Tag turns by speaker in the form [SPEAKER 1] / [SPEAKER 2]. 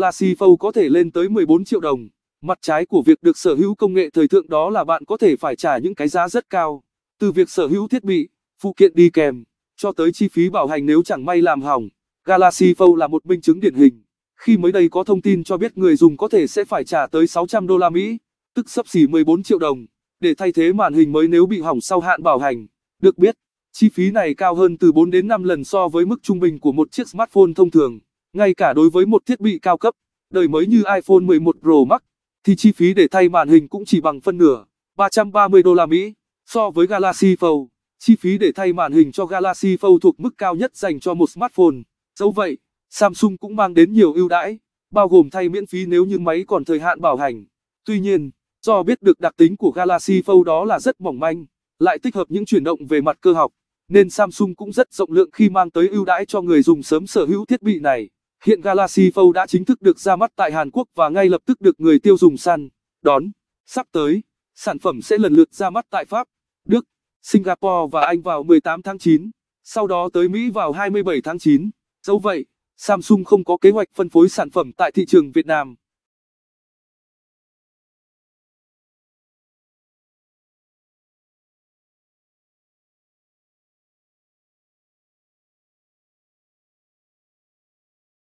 [SPEAKER 1] Galaxy Fold có thể lên tới 14 triệu đồng. Mặt trái của việc được sở hữu công nghệ thời thượng đó là bạn có thể phải trả những cái giá rất cao. Từ việc sở hữu thiết bị, phụ kiện đi kèm, cho tới chi phí bảo hành nếu chẳng may làm hỏng. Galaxy Fold là một minh chứng điển hình. Khi mới đây có thông tin cho biết người dùng có thể sẽ phải trả tới 600 đô la Mỹ, tức sấp xỉ 14 triệu đồng, để thay thế màn hình mới nếu bị hỏng sau hạn bảo hành. Được biết, chi phí này cao hơn từ 4 đến 5 lần so với mức trung bình của một chiếc smartphone thông thường. Ngay cả đối với một thiết bị cao cấp, đời mới như iPhone 11 Pro Max, thì chi phí để thay màn hình cũng chỉ bằng phân nửa, 330 đô la Mỹ. So với Galaxy Fold, chi phí để thay màn hình cho Galaxy Fold thuộc mức cao nhất dành cho một smartphone. Dẫu vậy, Samsung cũng mang đến nhiều ưu đãi, bao gồm thay miễn phí nếu như máy còn thời hạn bảo hành. Tuy nhiên, do biết được đặc tính của Galaxy Fold đó là rất mỏng manh, lại tích hợp những chuyển động về mặt cơ học, nên Samsung cũng rất rộng lượng khi mang tới ưu đãi cho người dùng sớm sở hữu thiết bị này. Hiện Galaxy Fold đã chính thức được ra mắt tại Hàn Quốc và ngay lập tức được người tiêu dùng săn, đón. Sắp tới, sản phẩm sẽ lần lượt ra mắt tại Pháp, Đức, Singapore và Anh vào 18 tháng 9, sau đó tới Mỹ vào 27 tháng 9. Dẫu vậy, Samsung không có kế hoạch phân phối sản phẩm tại thị trường Việt Nam.